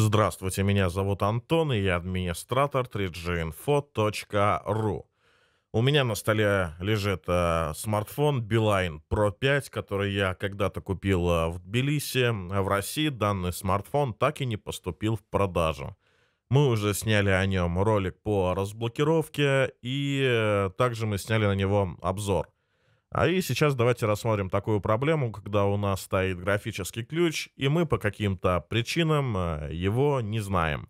Здравствуйте, меня зовут Антон, и я администратор 3ginfo.ru. У меня на столе лежит э, смартфон Beeline Pro 5, который я когда-то купил э, в Тбилиси. Э, в России данный смартфон так и не поступил в продажу. Мы уже сняли о нем ролик по разблокировке, и э, также мы сняли на него обзор. А и сейчас давайте рассмотрим такую проблему, когда у нас стоит графический ключ, и мы по каким-то причинам э, его не знаем.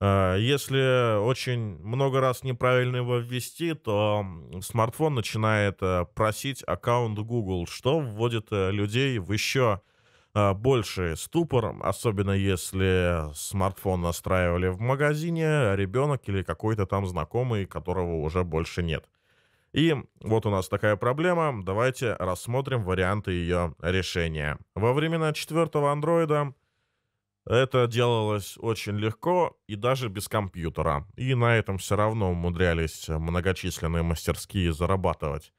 Э, если очень много раз неправильно его ввести, то смартфон начинает э, просить аккаунт Google, что вводит людей в еще больший ступор, особенно если смартфон настраивали в магазине, а ребенок или какой-то там знакомый, которого уже больше нет – и вот у нас такая проблема, давайте рассмотрим варианты ее решения. Во времена четвертого андроида это делалось очень легко и даже без компьютера. И на этом все равно умудрялись многочисленные мастерские зарабатывать.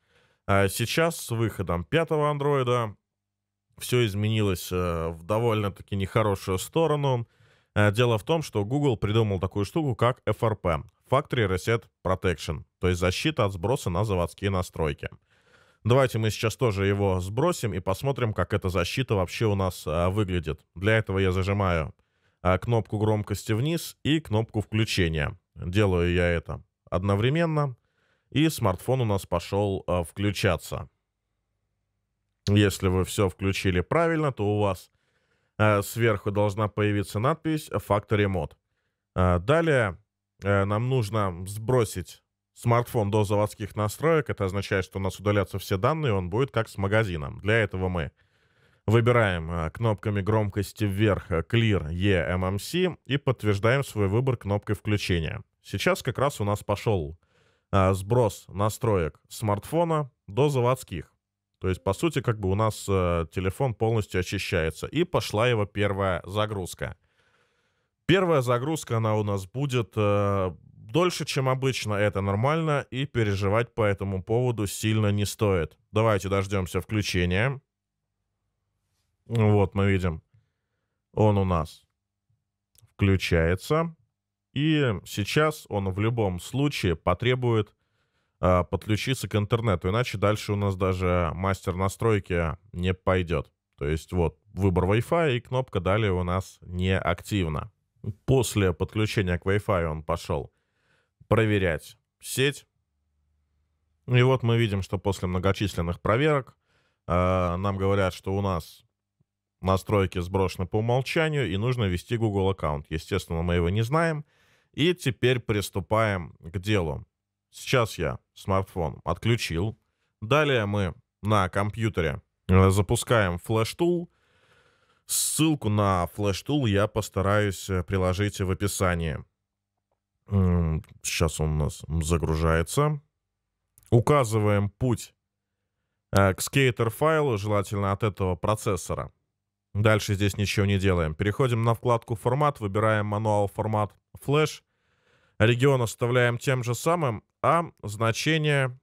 А сейчас с выходом пятого андроида все изменилось э, в довольно-таки нехорошую сторону. Э, дело в том, что Google придумал такую штуку, как FRP — Factory Reset Protection — то есть защита от сброса на заводские настройки. Давайте мы сейчас тоже его сбросим и посмотрим, как эта защита вообще у нас а, выглядит. Для этого я зажимаю а, кнопку громкости вниз и кнопку включения. Делаю я это одновременно, и смартфон у нас пошел а, включаться. Если вы все включили правильно, то у вас а, сверху должна появиться надпись Factory Mod. А, далее а, нам нужно сбросить Смартфон до заводских настроек, это означает, что у нас удалятся все данные, он будет как с магазином. Для этого мы выбираем э, кнопками громкости вверх э, Clear eMMC и подтверждаем свой выбор кнопкой включения. Сейчас как раз у нас пошел э, сброс настроек смартфона до заводских. То есть, по сути, как бы у нас телефон полностью очищается. И пошла его первая загрузка. Первая загрузка, она у нас будет дольше, чем обычно, это нормально, и переживать по этому поводу сильно не стоит. Давайте дождемся включения. Вот, мы видим, он у нас включается. И сейчас он в любом случае потребует э, подключиться к интернету, иначе дальше у нас даже мастер настройки не пойдет. То есть вот выбор Wi-Fi и кнопка далее у нас не активна. После подключения к Wi-Fi он пошел проверять сеть. И вот мы видим, что после многочисленных проверок э, нам говорят, что у нас настройки сброшены по умолчанию и нужно ввести Google аккаунт. Естественно, мы его не знаем. И теперь приступаем к делу. Сейчас я смартфон отключил. Далее мы на компьютере э, запускаем Flash Tool. Ссылку на Flash Tool я постараюсь э, приложить в описании Сейчас он у нас загружается. Указываем путь э, к скейтер-файлу, желательно от этого процессора. Дальше здесь ничего не делаем. Переходим на вкладку «Формат», выбираем мануал формат «Флэш». Регион оставляем тем же самым, а значение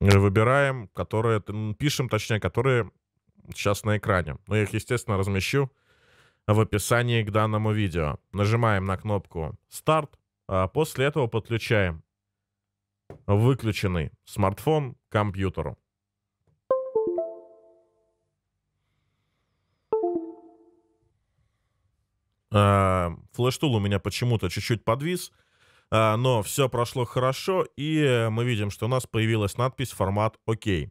выбираем, которые пишем, точнее, которые сейчас на экране. Но я их, естественно, размещу в описании к данному видео. Нажимаем на кнопку «Старт», а после этого подключаем выключенный смартфон к компьютеру. А, флештул у меня почему-то чуть-чуть подвис, а, но все прошло хорошо, и мы видим, что у нас появилась надпись «Формат ОК». OK.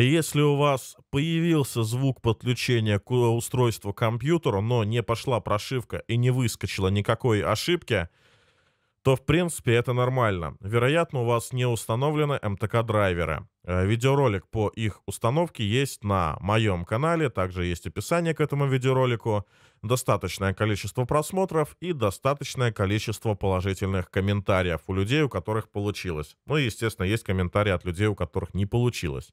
Если у вас появился звук подключения к устройству компьютеру, но не пошла прошивка и не выскочила никакой ошибки, то в принципе это нормально. Вероятно, у вас не установлены МТК-драйверы. Э, видеоролик по их установке есть на моем канале, также есть описание к этому видеоролику, достаточное количество просмотров и достаточное количество положительных комментариев у людей, у которых получилось. Ну и, естественно, есть комментарии от людей, у которых не получилось.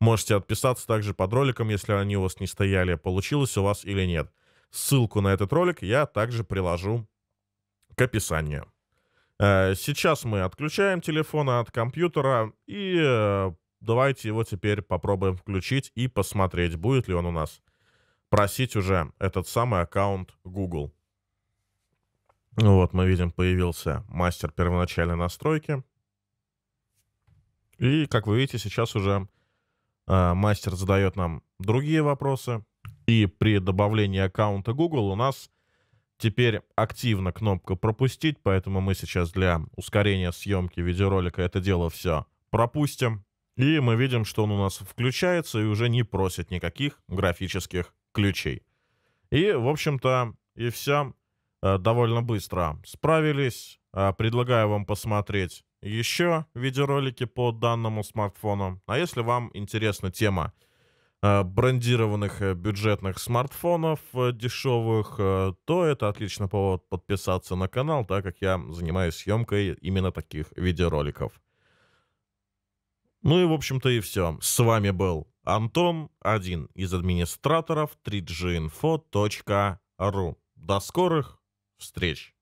Можете отписаться также под роликом, если они у вас не стояли, получилось у вас или нет. Ссылку на этот ролик я также приложу к описанию. Э, сейчас мы отключаем телефон от компьютера и э, давайте его теперь попробуем включить и посмотреть, будет ли он у нас просить уже этот самый аккаунт Google. Ну вот, мы видим, появился мастер первоначальной настройки. И, как вы видите, сейчас уже а, мастер задает нам другие вопросы. И при добавлении аккаунта Google у нас теперь активна кнопка «Пропустить», поэтому мы сейчас для ускорения съемки видеоролика это дело все пропустим. И мы видим, что он у нас включается и уже не просит никаких графических ключей. И, в общем-то, и все э, довольно быстро справились. А, предлагаю вам посмотреть еще видеоролики по данному смартфону. А если вам интересна тема э, брендированных э, бюджетных смартфонов э, дешевых, то это отличный повод подписаться на канал, так как я занимаюсь съемкой именно таких видеороликов. Ну и, в общем-то, и все. С вами был Антон, один из администраторов 3ginfo.ru. До скорых встреч!